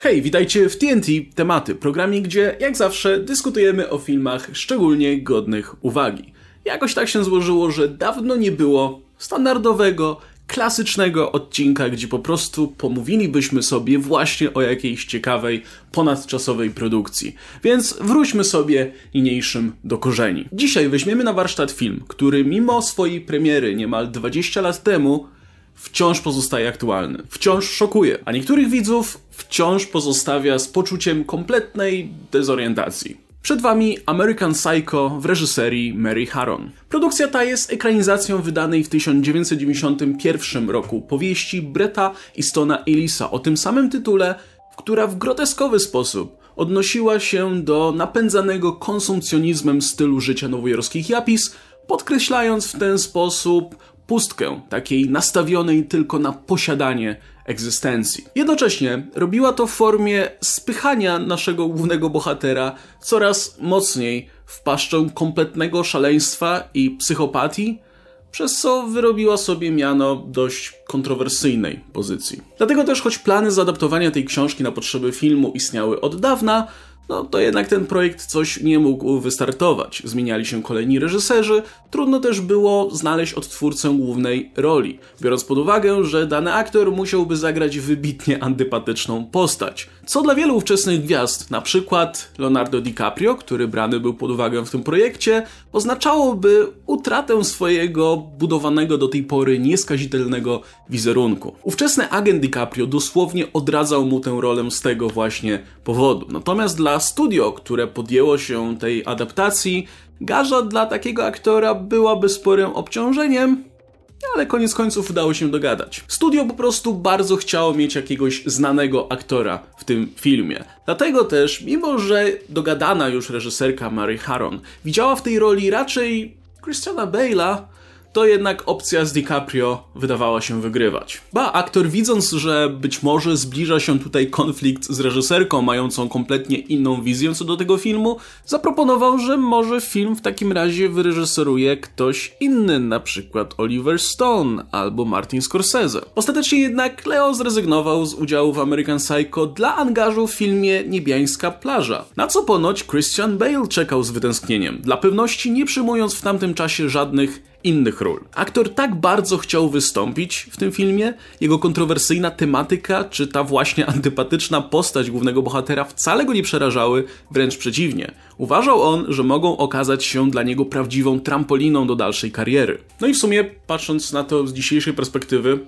Hej, witajcie w TNT Tematy, programie, gdzie jak zawsze dyskutujemy o filmach szczególnie godnych uwagi. Jakoś tak się złożyło, że dawno nie było standardowego, klasycznego odcinka, gdzie po prostu pomówilibyśmy sobie właśnie o jakiejś ciekawej, ponadczasowej produkcji. Więc wróćmy sobie niniejszym do korzeni. Dzisiaj weźmiemy na warsztat film, który mimo swojej premiery niemal 20 lat temu wciąż pozostaje aktualny, wciąż szokuje, a niektórych widzów wciąż pozostawia z poczuciem kompletnej dezorientacji. Przed wami American Psycho w reżyserii Mary Harron. Produkcja ta jest ekranizacją wydanej w 1991 roku powieści Breta Istona Ellisa o tym samym tytule, która w groteskowy sposób odnosiła się do napędzanego konsumpcjonizmem stylu życia nowojorskich japis, podkreślając w ten sposób pustkę, takiej nastawionej tylko na posiadanie egzystencji. Jednocześnie robiła to w formie spychania naszego głównego bohatera coraz mocniej w paszczę kompletnego szaleństwa i psychopatii, przez co wyrobiła sobie miano dość kontrowersyjnej pozycji. Dlatego też, choć plany zaadaptowania tej książki na potrzeby filmu istniały od dawna, no to jednak ten projekt coś nie mógł wystartować. Zmieniali się kolejni reżyserzy, trudno też było znaleźć odtwórcę głównej roli, biorąc pod uwagę, że dany aktor musiałby zagrać wybitnie antypatyczną postać. Co dla wielu ówczesnych gwiazd, na przykład Leonardo DiCaprio, który brany był pod uwagę w tym projekcie, oznaczałoby utratę swojego budowanego do tej pory nieskazitelnego wizerunku. Ówczesny agent DiCaprio dosłownie odradzał mu tę rolę z tego właśnie powodu. Natomiast dla a studio, które podjęło się tej adaptacji, garza dla takiego aktora byłaby sporym obciążeniem, ale koniec końców udało się dogadać. Studio po prostu bardzo chciało mieć jakiegoś znanego aktora w tym filmie. Dlatego też, mimo że dogadana już reżyserka Mary Harron widziała w tej roli raczej Christiana Bale'a, to jednak opcja z DiCaprio wydawała się wygrywać. Ba, aktor widząc, że być może zbliża się tutaj konflikt z reżyserką mającą kompletnie inną wizję co do tego filmu, zaproponował, że może film w takim razie wyreżyseruje ktoś inny, na przykład Oliver Stone albo Martin Scorsese. Ostatecznie jednak Leo zrezygnował z udziału w American Psycho dla angażu w filmie Niebiańska plaża, na co ponoć Christian Bale czekał z wytęsknieniem, dla pewności nie przyjmując w tamtym czasie żadnych innych ról. Aktor tak bardzo chciał wystąpić w tym filmie, jego kontrowersyjna tematyka czy ta właśnie antypatyczna postać głównego bohatera wcale go nie przerażały, wręcz przeciwnie. Uważał on, że mogą okazać się dla niego prawdziwą trampoliną do dalszej kariery. No i w sumie, patrząc na to z dzisiejszej perspektywy,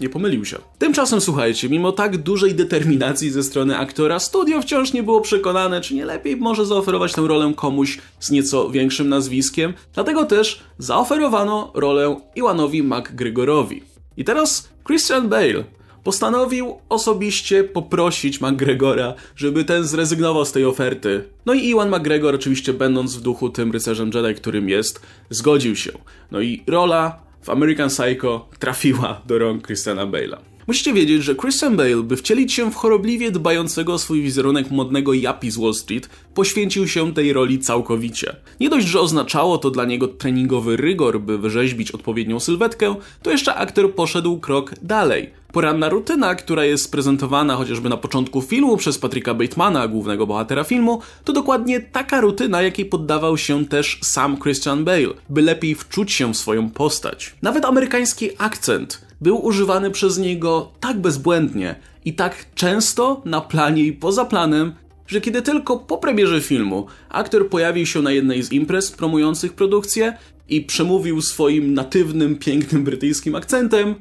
nie pomylił się. Tymczasem słuchajcie, mimo tak dużej determinacji ze strony aktora, studio wciąż nie było przekonane, czy nie lepiej może zaoferować tę rolę komuś z nieco większym nazwiskiem, dlatego też zaoferowano rolę Iwanowi McGregorowi. I teraz Christian Bale postanowił osobiście poprosić McGregora, żeby ten zrezygnował z tej oferty. No i Iwan McGregor, oczywiście będąc w duchu tym rycerzem Jedi, którym jest, zgodził się. No i rola w American Psycho trafiła do rąk Christiana Bale'a. Musicie wiedzieć, że Christian Bale, by wcielić się w chorobliwie dbającego o swój wizerunek modnego japi z Wall Street, poświęcił się tej roli całkowicie. Nie dość, że oznaczało to dla niego treningowy rygor, by wyrzeźbić odpowiednią sylwetkę, to jeszcze aktor poszedł krok dalej. Poranna rutyna, która jest prezentowana chociażby na początku filmu przez Patricka Batemana, głównego bohatera filmu, to dokładnie taka rutyna, jakiej poddawał się też sam Christian Bale, by lepiej wczuć się w swoją postać. Nawet amerykański akcent był używany przez niego tak bezbłędnie i tak często na planie i poza planem, że kiedy tylko po premierze filmu aktor pojawił się na jednej z imprez promujących produkcję i przemówił swoim natywnym, pięknym brytyjskim akcentem,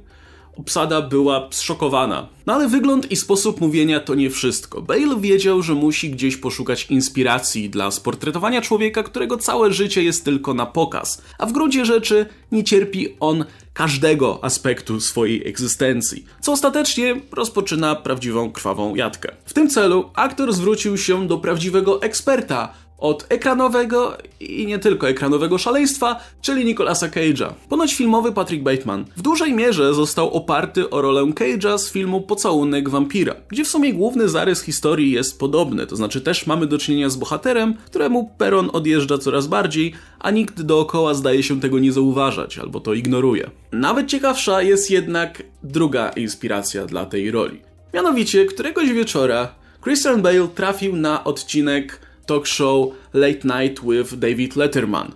obsada była zszokowana. No ale wygląd i sposób mówienia to nie wszystko. Bale wiedział, że musi gdzieś poszukać inspiracji dla sportretowania człowieka, którego całe życie jest tylko na pokaz, a w gruncie rzeczy nie cierpi on każdego aspektu swojej egzystencji, co ostatecznie rozpoczyna prawdziwą krwawą jatkę. W tym celu aktor zwrócił się do prawdziwego eksperta od ekranowego i nie tylko ekranowego szaleństwa, czyli Nicolasa Cage'a. Ponoć filmowy Patrick Bateman w dużej mierze został oparty o rolę Cage'a z filmu Pocałunek Wampira, gdzie w sumie główny zarys historii jest podobny, to znaczy też mamy do czynienia z bohaterem, któremu peron odjeżdża coraz bardziej, a nikt dookoła zdaje się tego nie zauważać albo to ignoruje. Nawet ciekawsza jest jednak druga inspiracja dla tej roli. Mianowicie, któregoś wieczora Christian Bale trafił na odcinek talk show Late Night with David Letterman.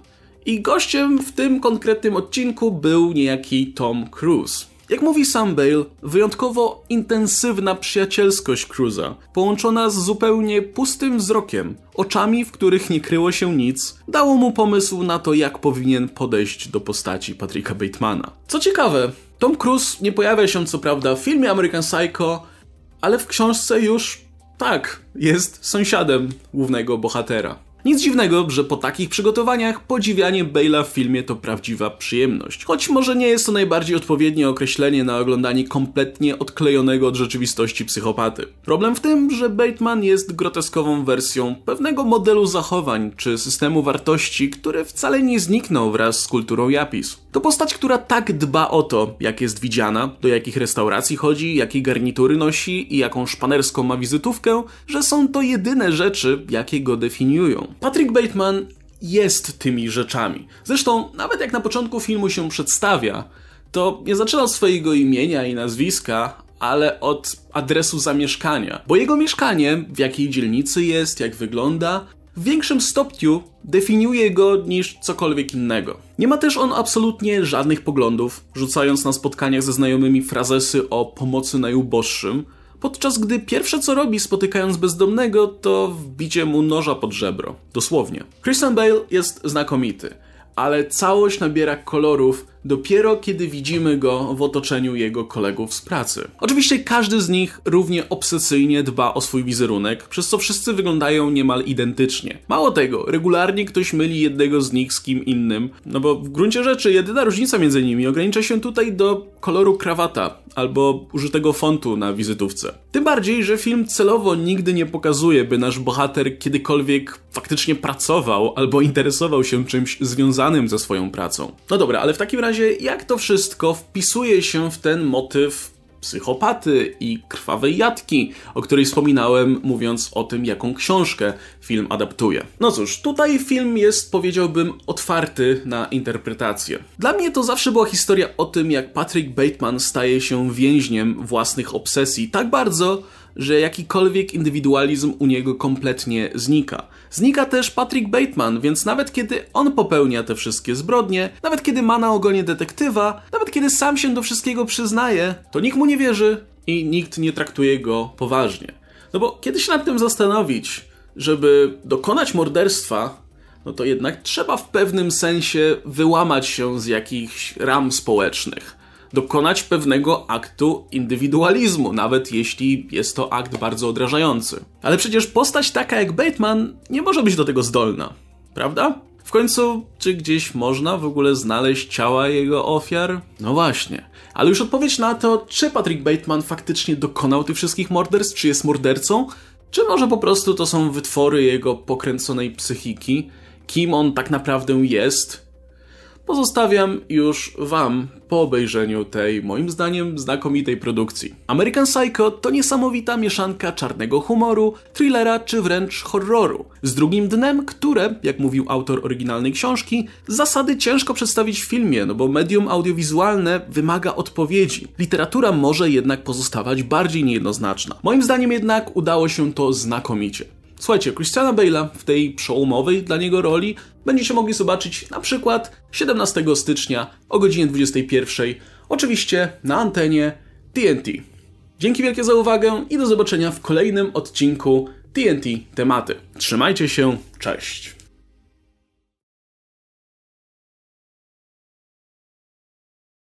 I gościem w tym konkretnym odcinku był niejaki Tom Cruise. Jak mówi Sam Bale, wyjątkowo intensywna przyjacielskość Cruza, połączona z zupełnie pustym wzrokiem, oczami, w których nie kryło się nic, dało mu pomysł na to, jak powinien podejść do postaci Patricka Batemana. Co ciekawe, Tom Cruise nie pojawia się co prawda w filmie American Psycho, ale w książce już tak, jest sąsiadem głównego bohatera. Nic dziwnego, że po takich przygotowaniach podziwianie Bale'a w filmie to prawdziwa przyjemność. Choć może nie jest to najbardziej odpowiednie określenie na oglądanie kompletnie odklejonego od rzeczywistości psychopaty. Problem w tym, że Bateman jest groteskową wersją pewnego modelu zachowań czy systemu wartości, który wcale nie zniknął wraz z kulturą Japis. To postać, która tak dba o to, jak jest widziana, do jakich restauracji chodzi, jakie garnitury nosi i jaką szpanerską ma wizytówkę, że są to jedyne rzeczy, jakie go definiują. Patrick Bateman jest tymi rzeczami. Zresztą, nawet jak na początku filmu się przedstawia, to nie zaczyna od swojego imienia i nazwiska, ale od adresu zamieszkania. Bo jego mieszkanie, w jakiej dzielnicy jest, jak wygląda, w większym stopniu definiuje go niż cokolwiek innego. Nie ma też on absolutnie żadnych poglądów, rzucając na spotkaniach ze znajomymi frazesy o pomocy najuboższym, podczas gdy pierwsze co robi spotykając bezdomnego to wbicie mu noża pod żebro. Dosłownie. Christian Bale jest znakomity, ale całość nabiera kolorów, dopiero kiedy widzimy go w otoczeniu jego kolegów z pracy. Oczywiście każdy z nich równie obsesyjnie dba o swój wizerunek, przez co wszyscy wyglądają niemal identycznie. Mało tego, regularnie ktoś myli jednego z nich z kim innym, no bo w gruncie rzeczy jedyna różnica między nimi ogranicza się tutaj do koloru krawata albo użytego fontu na wizytówce. Tym bardziej, że film celowo nigdy nie pokazuje, by nasz bohater kiedykolwiek faktycznie pracował albo interesował się czymś związanym ze swoją pracą. No dobra, ale w takim razie razie, jak to wszystko wpisuje się w ten motyw psychopaty i krwawej jatki, o której wspominałem mówiąc o tym, jaką książkę film adaptuje. No cóż, tutaj film jest, powiedziałbym, otwarty na interpretację. Dla mnie to zawsze była historia o tym, jak Patrick Bateman staje się więźniem własnych obsesji tak bardzo, że jakikolwiek indywidualizm u niego kompletnie znika. Znika też Patrick Bateman, więc nawet kiedy on popełnia te wszystkie zbrodnie, nawet kiedy ma na ogonie detektywa, nawet kiedy sam się do wszystkiego przyznaje, to nikt mu nie wierzy i nikt nie traktuje go poważnie. No bo kiedy się nad tym zastanowić, żeby dokonać morderstwa, no to jednak trzeba w pewnym sensie wyłamać się z jakichś ram społecznych dokonać pewnego aktu indywidualizmu, nawet jeśli jest to akt bardzo odrażający. Ale przecież postać taka jak Bateman nie może być do tego zdolna, prawda? W końcu, czy gdzieś można w ogóle znaleźć ciała jego ofiar? No właśnie. Ale już odpowiedź na to, czy Patrick Bateman faktycznie dokonał tych wszystkich morderstw, czy jest mordercą, czy może po prostu to są wytwory jego pokręconej psychiki, kim on tak naprawdę jest, pozostawiam już Wam po obejrzeniu tej, moim zdaniem, znakomitej produkcji. American Psycho to niesamowita mieszanka czarnego humoru, thrillera czy wręcz horroru, z drugim dnem, które, jak mówił autor oryginalnej książki, zasady ciężko przedstawić w filmie, no bo medium audiowizualne wymaga odpowiedzi. Literatura może jednak pozostawać bardziej niejednoznaczna. Moim zdaniem jednak udało się to znakomicie. Słuchajcie, Christiana Bale'a w tej przełomowej dla niego roli będziecie mogli zobaczyć na przykład 17 stycznia o godzinie 21, oczywiście na antenie TNT. Dzięki wielkie za uwagę i do zobaczenia w kolejnym odcinku TNT Tematy. Trzymajcie się, cześć!